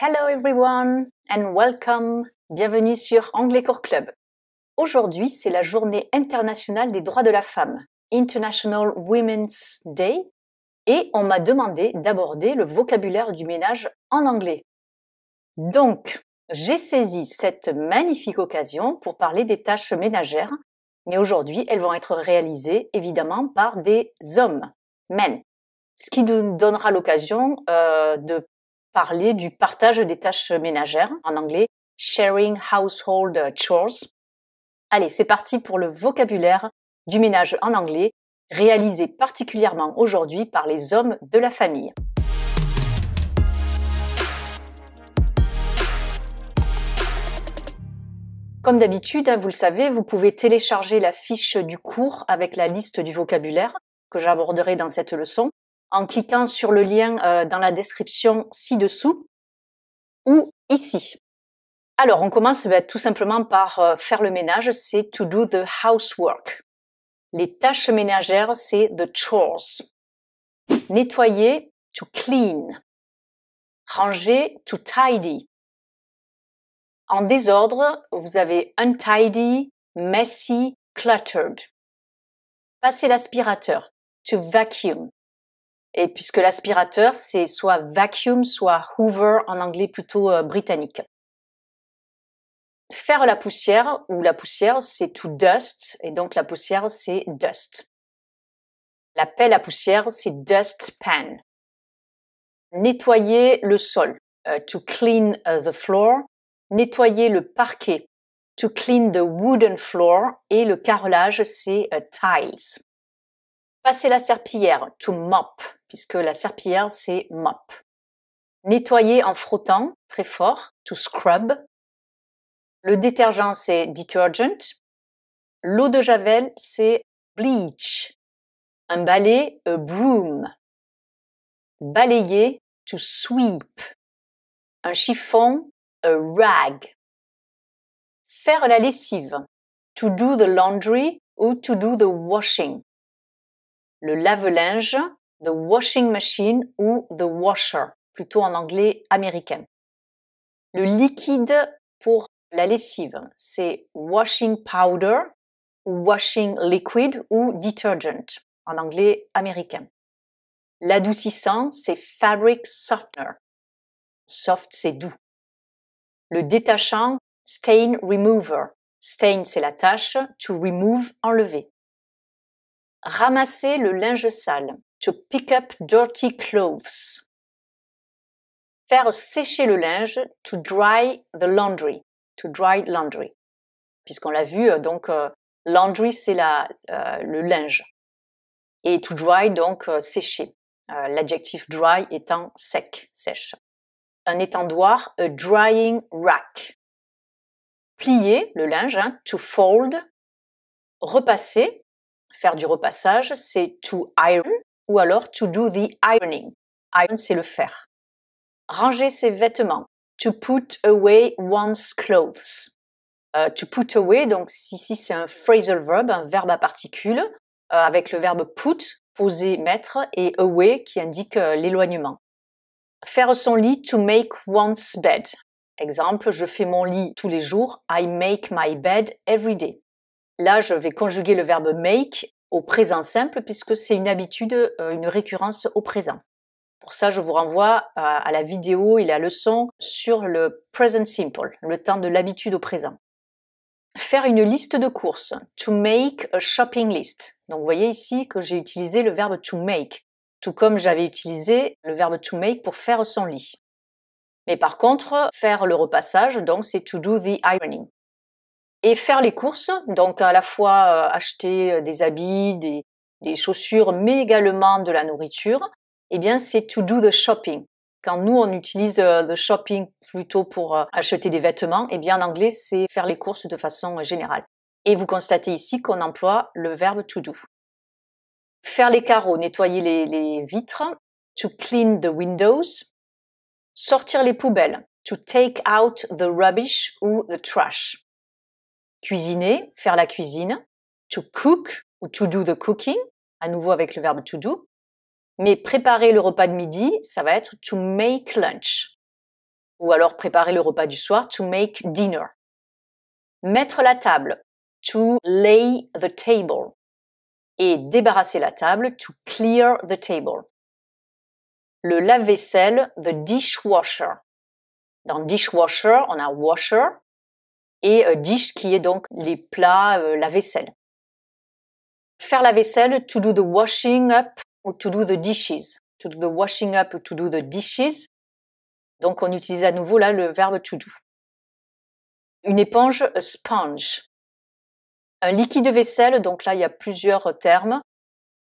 Hello everyone and welcome. Bienvenue sur Anglais Court Club. Aujourd'hui, c'est la journée internationale des droits de la femme, International Women's Day, et on m'a demandé d'aborder le vocabulaire du ménage en anglais. Donc, j'ai saisi cette magnifique occasion pour parler des tâches ménagères, mais aujourd'hui, elles vont être réalisées évidemment par des hommes, men, ce qui nous donnera l'occasion euh, de parler du partage des tâches ménagères, en anglais sharing household chores. Allez, c'est parti pour le vocabulaire du ménage en anglais, réalisé particulièrement aujourd'hui par les hommes de la famille. Comme d'habitude, hein, vous le savez, vous pouvez télécharger la fiche du cours avec la liste du vocabulaire que j'aborderai dans cette leçon en cliquant sur le lien euh, dans la description ci-dessous ou ici. Alors, on commence bah, tout simplement par euh, faire le ménage, c'est to do the housework. Les tâches ménagères, c'est the chores. Nettoyer, to clean. Ranger, to tidy. En désordre, vous avez untidy, messy, cluttered. Passer l'aspirateur, to vacuum. Et puisque l'aspirateur, c'est soit vacuum, soit hoover en anglais plutôt euh, britannique. Faire la poussière ou la poussière, c'est to dust et donc la poussière, c'est dust. La pelle à poussière, c'est dust pan. Nettoyer le sol, euh, to clean euh, the floor. Nettoyer le parquet, to clean the wooden floor. Et le carrelage, c'est tiles. Passer la serpillière, to mop, puisque la serpillière, c'est mop. Nettoyer en frottant, très fort, to scrub. Le détergent, c'est detergent. L'eau de javel, c'est bleach. Un balai, a broom. Balayer, to sweep. Un chiffon, a rag. Faire la lessive, to do the laundry ou to do the washing le lave-linge, the washing machine ou the washer, plutôt en anglais américain. Le liquide pour la lessive, c'est washing powder, washing liquid ou detergent, en anglais américain. L'adoucissant, c'est fabric softener. Soft, c'est doux. Le détachant, stain remover. Stain, c'est la tâche, to remove, enlever ramasser le linge sale, to pick up dirty clothes. Faire sécher le linge, to dry the laundry, to dry laundry. Puisqu'on l'a vu, euh, donc euh, laundry c'est la, euh, le linge et to dry donc sécher. L'adjectif dry étant sec, sèche. Un étendoir, a drying rack. Plier le linge, hein, to fold. Repasser, Faire du repassage, c'est to iron ou alors to do the ironing. Iron, c'est le faire. Ranger ses vêtements. To put away one's clothes. Euh, to put away, donc ici c'est un phrasal verb, un verbe à particules, euh, avec le verbe put, poser, mettre, et away qui indique euh, l'éloignement. Faire son lit, to make one's bed. Exemple, je fais mon lit tous les jours, I make my bed every day. Là, je vais conjuguer le verbe make au présent simple puisque c'est une habitude, euh, une récurrence au présent. Pour ça, je vous renvoie à la vidéo et la leçon sur le present simple, le temps de l'habitude au présent. Faire une liste de courses, to make a shopping list. Donc vous voyez ici que j'ai utilisé le verbe to make, tout comme j'avais utilisé le verbe to make pour faire son lit. Mais par contre, faire le repassage, donc c'est to do the ironing et faire les courses, donc à la fois euh, acheter euh, des habits, des, chaussures, mais également de la nourriture, eh bien c'est to do the shopping. Quand nous on utilise le euh, shopping plutôt pour acheter des vêtements, eh bien en anglais c'est faire les courses de façon générale. Et vous constatez ici qu'on emploie le verbe to do. Faire les carreaux, nettoyer les, les vitres, to clean the windows, sortir les poubelles, to take out the rubbish ou the trash cuisiner, faire la cuisine, to cook ou to do the cooking, à nouveau avec le verbe to do. Mais préparer le repas de midi, ça va être to make lunch. Ou alors préparer le repas du soir, to make dinner. Mettre la table, to lay the table. Et débarrasser la table, to clear the table. Le lave-vaisselle, the dishwasher. Dans dishwasher, on a washer, et euh, dish qui est donc les plats, euh, la vaisselle. Faire la vaisselle, to do the washing up ou to do the dishes. To do the washing up ou to do the dishes. Donc on utilise à nouveau là le verbe to do. Une éponge, a sponge. Un liquide vaisselle, donc là il y a plusieurs euh, termes.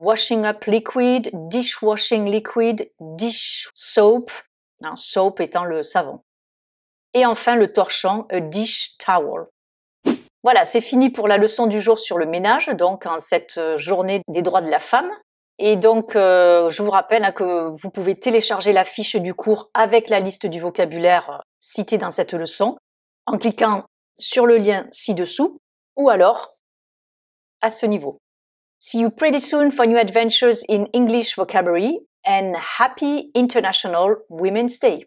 Washing up liquid, dishwashing liquid, dish soap, soap étant le savon et enfin le torchon A Dish Towel. Voilà, c'est fini pour la leçon du jour sur le ménage, donc en cette euh, journée des droits de la femme. Et donc, euh, je vous rappelle hein, que vous pouvez télécharger la fiche du cours avec la liste du vocabulaire euh, cité dans cette leçon en cliquant sur le lien ci-dessous ou alors à ce niveau. See you pretty soon for new adventures in English vocabulary and happy International Women's Day.